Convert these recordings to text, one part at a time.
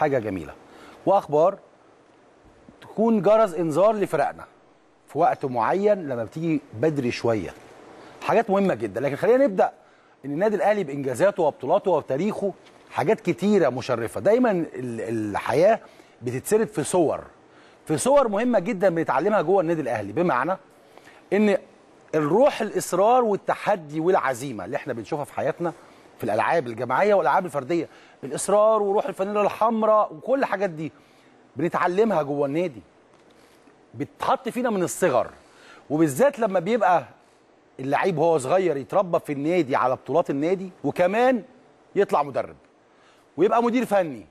حاجه جميله واخبار تكون جرس انذار لفرقنا في وقت معين لما بتيجي بدري شويه حاجات مهمه جدا لكن خلينا نبدا ان النادي الاهلي بانجازاته وبطولاته وتاريخه حاجات كتيره مشرفه دايما الحياه بتتسرد في صور في صور مهمه جدا بنتعلمها جوه النادي الاهلي بمعنى ان الروح الاصرار والتحدي والعزيمه اللي احنا بنشوفها في حياتنا في الالعاب الجماعيه والالعاب الفرديه بالاصرار وروح الفانيلا الحمراء وكل الحاجات دي بنتعلمها جوه النادي بتتحط فينا من الصغر وبالذات لما بيبقى اللعيب هو صغير يتربى في النادي على بطولات النادي وكمان يطلع مدرب ويبقى مدير فني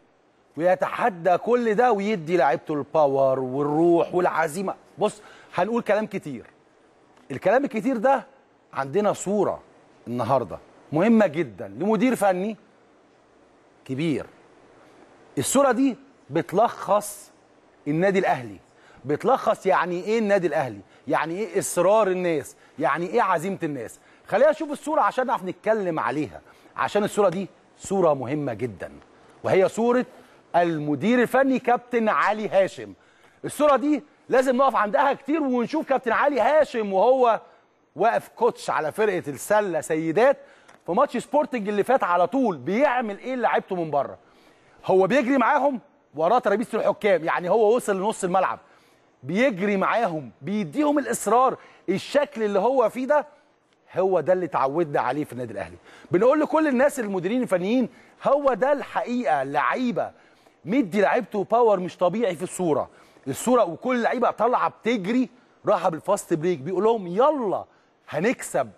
ويتحدى كل ده ويدي لعيبته الباور والروح والعزيمه بص هنقول كلام كتير الكلام الكتير ده عندنا صوره النهارده مهمه جدا لمدير فني كبير الصوره دي بتلخص النادي الاهلي بتلخص يعني ايه النادي الاهلي يعني ايه اصرار الناس يعني ايه عزيمه الناس خلينا نشوف الصوره عشان نعرف نتكلم عليها عشان الصوره دي صوره مهمه جدا وهي صوره المدير الفني كابتن علي هاشم الصوره دي لازم نقف عندها كتير ونشوف كابتن علي هاشم وهو واقف كوتش على فرقه السله سيدات في ماتش سبورتنج اللي فات على طول بيعمل ايه لعيبته من بره هو بيجري معاهم وراه ترابيزه الحكام يعني هو وصل لنص الملعب بيجري معاهم بيديهم الاصرار الشكل اللي هو فيه ده هو ده اللي اتعودنا عليه في النادي الاهلي بنقول لكل الناس المديرين الفنيين هو ده الحقيقه لعيبه مدي لعيبته باور مش طبيعي في الصوره الصوره وكل اللعيبه طالعه بتجري راحه بالفاست بريك بيقول لهم يلا هنكسب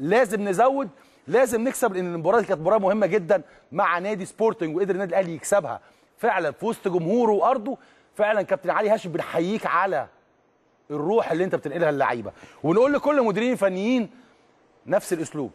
لازم نزود لازم نكسب لان المباراه دي كانت مباراه مهمه جدا مع نادي سبورتنج وقدر النادي الاهلي يكسبها فعلا في وسط جمهوره وارضه فعلا كابتن علي هاشم بنحييك على الروح اللي انت بتنقلها للعيبه ونقول لكل المديرين الفنيين نفس الاسلوب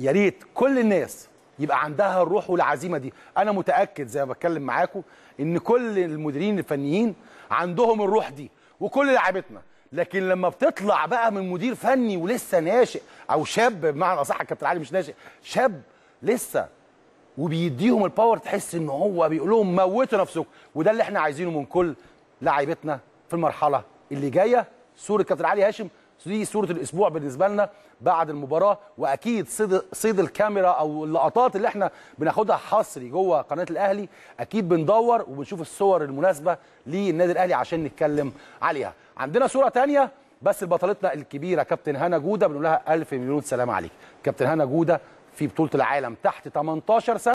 يا ريت كل الناس يبقى عندها الروح والعزيمه دي انا متاكد زي ما بتكلم معاكم ان كل المديرين الفنيين عندهم الروح دي وكل لعيبتنا لكن لما بتطلع بقى من مدير فني ولسه ناشئ او شاب بمعنى اصح كابتن علي مش ناشئ شاب لسه وبيديهم الباور تحس ان هو بيقول لهم موتوا نفسكم وده اللي احنا عايزينه من كل لاعيبتنا في المرحله اللي جايه صوره كابتن علي هاشم دي صوره الاسبوع بالنسبه لنا بعد المباراه واكيد صيد صيد الكاميرا او اللقطات اللي احنا بناخدها حصري جوه قناه الاهلي اكيد بندور وبنشوف الصور المناسبه للنادي الاهلي عشان نتكلم عليها عندنا صوره ثانيه بس لبطلتنا الكبيره كابتن هنا جوده بنقول لها الف مليون سلام عليك كابتن هنا جوده في بطوله العالم تحت 18 سنه